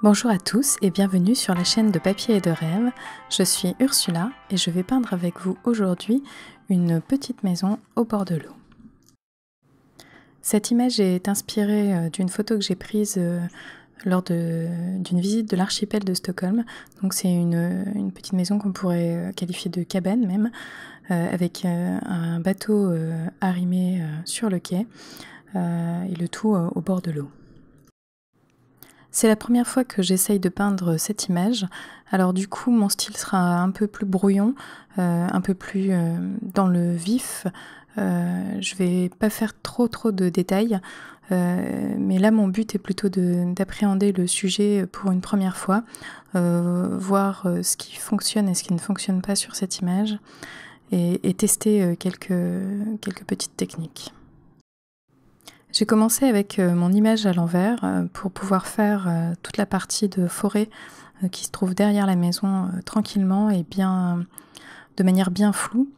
Bonjour à tous et bienvenue sur la chaîne de Papier et de Rêve. Je suis Ursula et je vais peindre avec vous aujourd'hui une petite maison au bord de l'eau. Cette image est inspirée euh, d'une photo que j'ai prise euh, lors d'une visite de l'archipel de Stockholm. Donc c'est une, petite maison qu'on pourrait euh, qualifier de cabane même, avec un bateau arrimé sur le quai et le tout au bord de l'eau. C'est la première fois que j'essaye de peindre cette image, alors du coup mon style sera un peu plus brouillon, euh, un peu plus euh, dans le vif. Euh, je vais pas faire trop trop de détails, mais là mon but est plutôt d'appréhender le sujet pour une première fois, voir ce qui fonctionne et ce qui ne fonctionne pas sur cette image, et, et tester quelques, quelques petites techniques. J'ai commencé avec euh, mon image à l'envers euh, pour pouvoir faire euh, toute la partie de forêt qui se trouve derrière la maison tranquillement et bien de manière bien floue.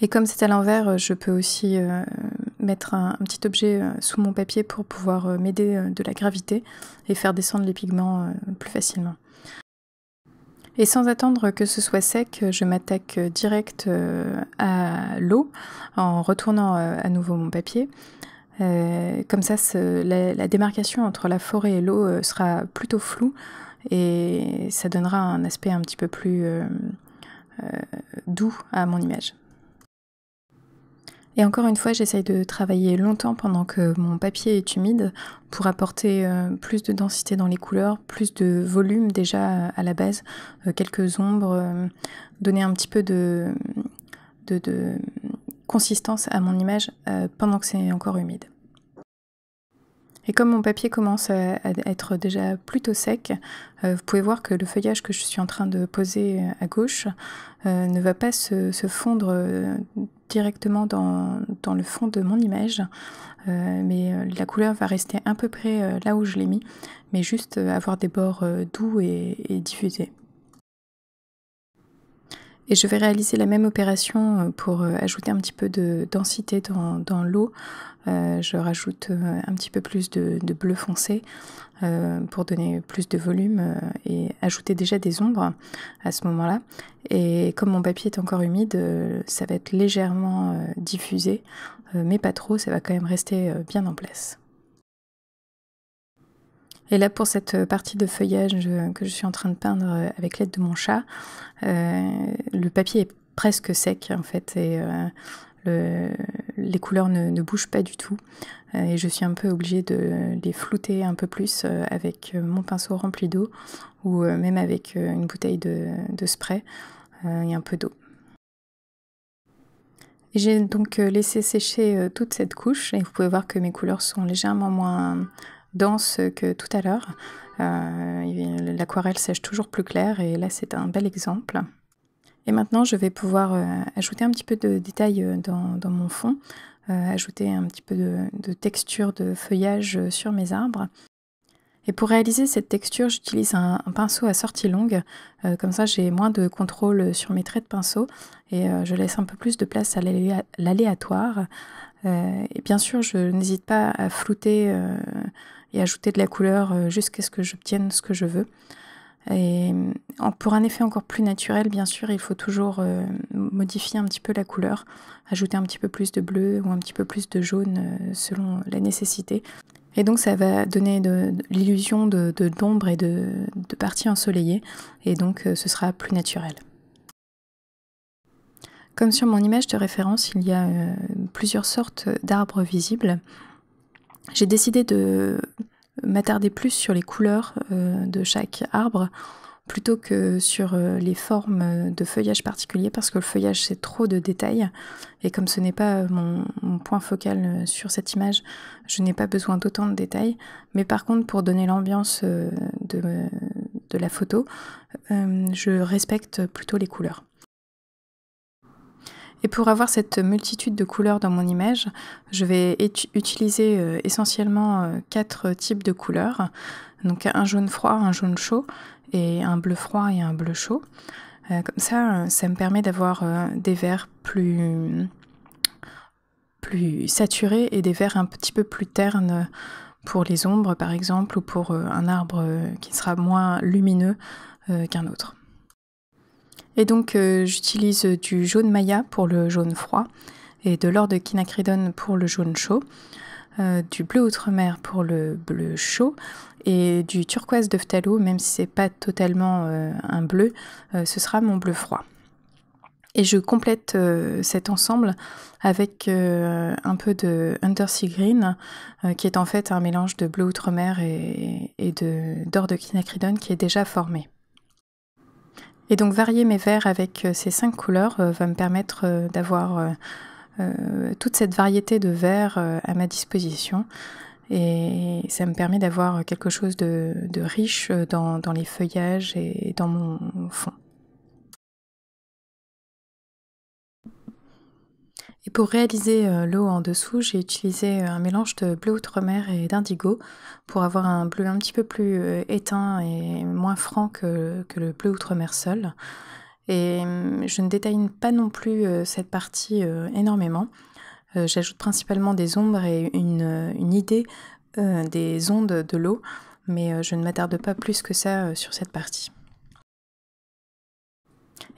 Et comme c'est à l'envers, je peux aussi mettre un, un, petit objet sous mon papier pour pouvoir m'aider de la gravité et faire descendre les pigments plus facilement. Et sans attendre que ce soit sec, je m'attaque direct à l'eau en retournant à nouveau mon papier euh, comme ça, la, démarcation entre la forêt et l'eau euh, sera plutôt floue et ça donnera un aspect un petit peu plus euh, doux à mon image. Et encore une fois, j'essaye de travailler longtemps pendant que mon papier est humide pour apporter plus de densité dans les couleurs, plus de volume déjà à la base, quelques ombres, donner un petit peu de, de consistance à mon image euh, pendant que c'est encore humide. Et comme mon papier commence euh, à, être déjà plutôt sec, euh, vous pouvez voir que le feuillage que je suis en train de poser à gauche ne va pas se, fondre directement dans, le fond de mon image, mais la couleur va rester à peu près là où je l'ai mis, mais juste avoir des bords doux et diffusés. Et je vais réaliser la même opération euh, pour euh, ajouter un petit peu de densité dans, l'eau. Euh, je rajoute un petit peu plus de, bleu foncé pour donner plus de volume et ajouter déjà des ombres à ce moment-là. Et comme mon papier est encore humide, ça va être légèrement diffusé, mais pas trop, ça va quand même rester bien en place. Et là, pour cette partie de feuillage que je suis en train de peindre euh, avec l'aide de mon chat, euh, le papier est presque sec en fait et euh, les couleurs ne, bougent pas du tout et je suis un peu obligée de les flouter un peu plus avec mon pinceau rempli d'eau ou même avec une bouteille de spray et un peu d'eau. J'ai donc laissé sécher toute cette couche et vous pouvez voir que mes couleurs sont légèrement moins dense que tout à l'heure. Euh, l'aquarelle sèche toujours plus clair et là c'est un bel exemple. Et maintenant je vais pouvoir euh, ajouter un petit peu de détails euh, dans, mon fond, ajouter un petit peu de, texture de feuillage sur mes arbres. Et pour réaliser cette texture, j'utilise un, un, pinceau à sortie longue, comme ça j'ai moins de contrôle sur mes traits de pinceau et je laisse un peu plus de place à l'aléatoire. et bien sûr, je n'hésite pas à flouter et ajouter de la couleur euh, jusqu'à ce que j'obtienne ce que je veux. Et pour un effet encore plus naturel, bien sûr, il faut toujours euh, modifier un petit peu la couleur, ajouter un petit peu plus de bleu ou un petit peu plus de jaune euh, selon la nécessité. Et donc ça va donner l'illusion de, d'ombre et de, de partie ensoleillée, et donc ce sera plus naturel. Comme sur mon image de référence, il y a plusieurs sortes d'arbres visibles. J'ai décidé de m'attarder plus sur les couleurs euh, de chaque arbre plutôt que sur euh, les formes de feuillage particulier parce que le feuillage c'est trop de détails et comme ce n'est pas euh, mon, point focal sur cette image je n'ai pas besoin d'autant de détails mais par contre pour donner l'ambiance de, la photo je respecte plutôt les couleurs et pour avoir cette multitude de couleurs dans mon image, je vais utiliser euh, essentiellement euh, quatre types de couleurs. Donc un jaune froid, un jaune chaud, et un bleu froid et un bleu chaud. Euh, comme ça, ça me permet d'avoir des verts plus, plus saturés et des verts un petit peu plus ternes pour les ombres par exemple ou pour un arbre qui sera moins lumineux qu'un autre. Et donc euh, j'utilise du jaune Maya pour le jaune froid et de l'or de quinacridone pour le jaune chaud, euh, du bleu outre-mer pour le bleu chaud et du turquoise de phtalo, même si c'est pas totalement euh, un bleu, ce sera mon bleu froid. Et je complète cet ensemble avec un peu de Undersea Green, qui est en fait un mélange de bleu outre-mer et, d'or de, de quinacridone qui est déjà formé. Et donc varier mes verres avec euh, ces cinq couleurs euh, va me permettre euh, d'avoir toute cette variété de verres à ma disposition. Et ça me permet d'avoir quelque chose de, riche dans, les feuillages et dans mon fond. Et pour réaliser euh, l'eau en dessous, j'ai utilisé euh, un mélange de bleu outre-mer et d'indigo pour avoir un bleu un petit peu plus euh, éteint et moins franc que, le bleu outre-mer seul. Et hum, je ne détaille pas non plus cette partie énormément. J'ajoute principalement des ombres et une idée des ondes de l'eau, mais je ne m'attarde pas plus que ça sur cette partie.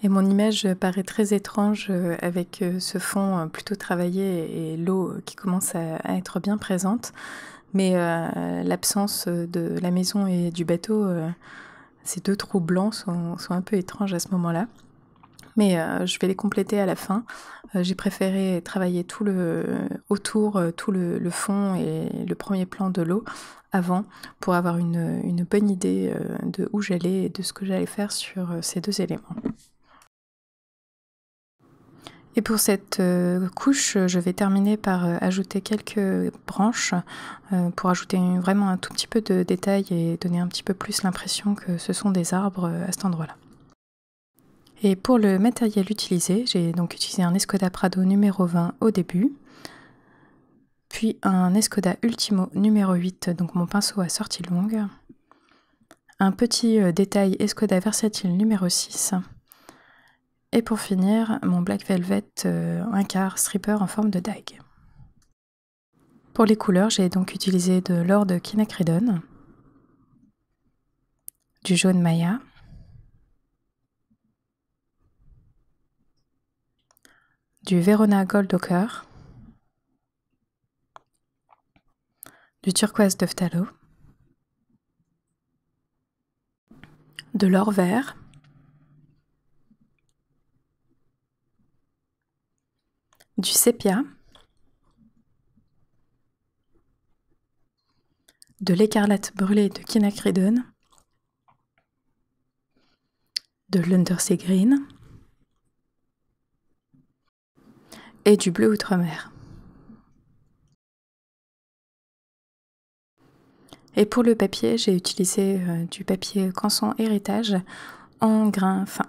Et mon image paraît très étrange euh, avec euh, ce fond euh, plutôt travaillé et l'eau qui commence à être bien présente. Mais l'absence de la maison et du bateau, ces deux trous blancs sont, un peu étranges à ce moment-là. Mais je vais les compléter à la fin. J'ai préféré travailler tout autour, tout le, fond et le premier plan de l'eau avant pour avoir une bonne idée de où j'allais et de ce que j'allais faire sur ces deux éléments. Et pour cette euh, couche, je vais terminer par euh, ajouter quelques branches euh, pour ajouter vraiment un tout petit peu de détails et donner un petit peu plus l'impression que ce sont des arbres à cet endroit-là. Et pour le matériel utilisé, j'ai donc utilisé un Escoda Prado numéro 20 au début, puis un Escoda Ultimo numéro 8, donc mon pinceau à sortie longue, un petit détail Escoda Versatile numéro 6, et pour finir, mon black velvet euh, un quart stripper en forme de dague. Pour les couleurs, j'ai donc utilisé de l'or de Kinacridone, du jaune Maya, du Verona Gold Ochre, du turquoise de phtalo, de l'or vert, du sépia, de l'écarlate brûlée de quinacridone, de l'undersea green et du bleu outre-mer. Et pour le papier, j'ai utilisé euh, du papier canson héritage en grain fin.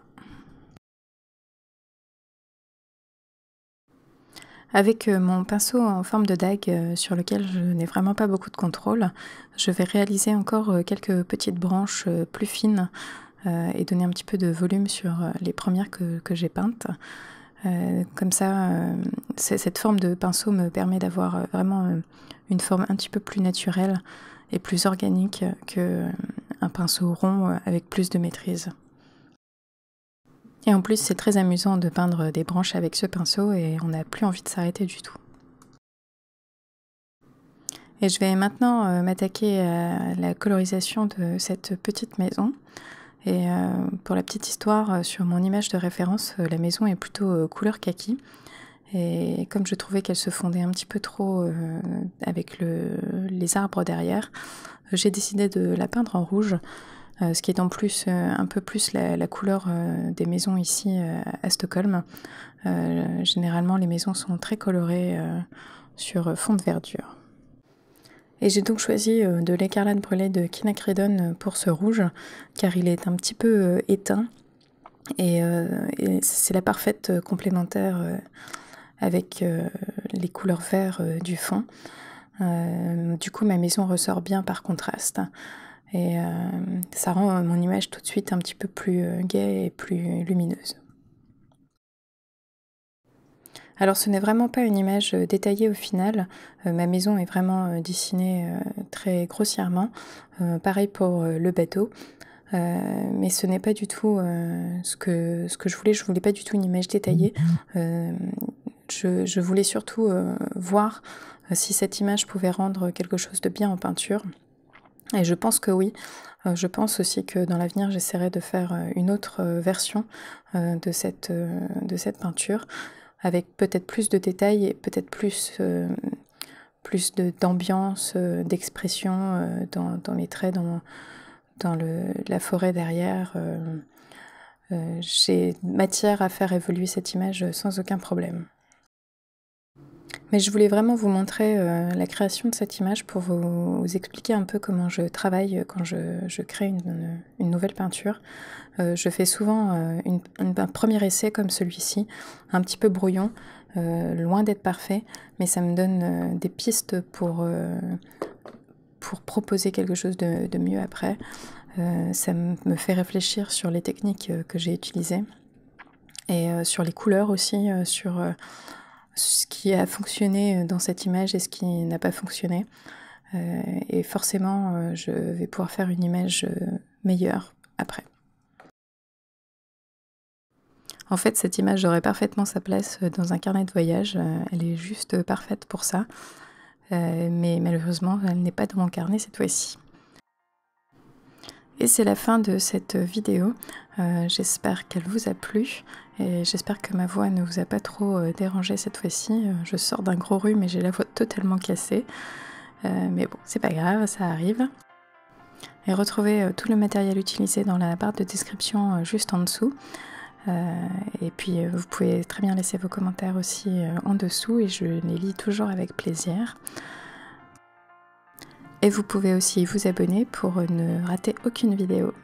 Avec euh, mon pinceau en forme de dague euh, sur lequel je n'ai vraiment pas beaucoup de contrôle, je vais réaliser encore euh, quelques petites branches plus fines et donner un petit peu de volume sur les premières que, j'ai peintes. Comme ça, cette forme de pinceau me permet d'avoir vraiment une forme un petit peu plus naturelle et plus organique qu'un pinceau rond avec plus de maîtrise. Et en plus, c'est très amusant de peindre des branches avec ce pinceau et on n'a plus envie de s'arrêter du tout. Et je vais maintenant euh, m'attaquer à la colorisation de cette petite maison. Et euh, pour la petite histoire, euh, sur mon image de référence, la maison est plutôt couleur kaki. Et comme je trouvais qu'elle se fondait un petit peu trop avec les arbres derrière, j'ai décidé de la peindre en rouge. Euh, ce qui est en plus euh, un peu plus la, couleur euh, des maisons ici à Stockholm. généralement, les maisons sont très colorées sur fond de verdure. Et j'ai donc choisi de l'écarlate brûlée de Kinacredon pour ce rouge, car il est un petit peu éteint. Et, c'est la parfaite complémentaire avec les couleurs vertes du fond. du coup, ma maison ressort bien par contraste. Et euh, ça rend euh, mon image tout de suite un petit peu plus euh, gaie et plus lumineuse. Alors ce n'est vraiment pas une image détaillée au final, ma maison est vraiment dessinée très grossièrement, pareil pour le bateau, mais ce n'est pas du tout ce, que, je voulais, je ne voulais pas du tout une image détaillée, mm-hmm. je, voulais surtout voir si cette image pouvait rendre quelque chose de bien en peinture. Et je pense que oui. Euh, je pense aussi que dans l'avenir, j'essaierai de faire euh, une autre euh, version de cette, de cette peinture, avec peut-être plus de détails et peut-être plus, plus d'ambiance, d'expression dans, dans, les traits, dans, la forêt derrière. J'ai matière à faire évoluer cette image sans aucun problème. Mais je voulais vraiment vous montrer euh, la création de cette image pour vous, expliquer un peu comment je travaille euh, quand je, crée une, nouvelle peinture. Euh, je fais souvent un premier essai comme celui-ci, un petit peu brouillon, loin d'être parfait, mais ça me donne des pistes pour, pour proposer quelque chose de, de mieux après. ça me fait réfléchir sur les techniques que j'ai utilisées et sur les couleurs aussi, sur ce qui a fonctionné euh, dans cette image et ce qui n'a pas fonctionné. Euh, et forcément, euh, je vais pouvoir faire une image meilleure après. En fait, cette image aurait parfaitement sa place dans un carnet de voyage. Elle est juste parfaite pour ça. mais malheureusement, elle n'est pas dans mon carnet cette fois-ci. Et c'est la fin de cette vidéo. J'espère qu'elle vous a plu. Et j'espère que ma voix ne vous a pas trop euh, dérangé cette fois-ci. Euh, je sors d'un gros rhume et j'ai la voix totalement cassée. Euh, mais bon, c'est pas grave, ça arrive. Et retrouvez tout le matériel utilisé dans la barre de description juste en dessous. et puis vous pouvez très bien laisser vos commentaires aussi en dessous et je les lis toujours avec plaisir. Et vous pouvez aussi vous abonner pour ne rater aucune vidéo.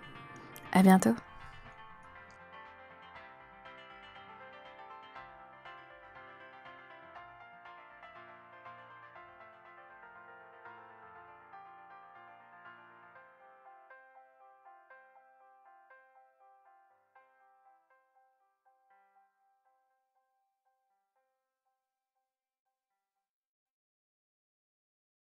A bientôt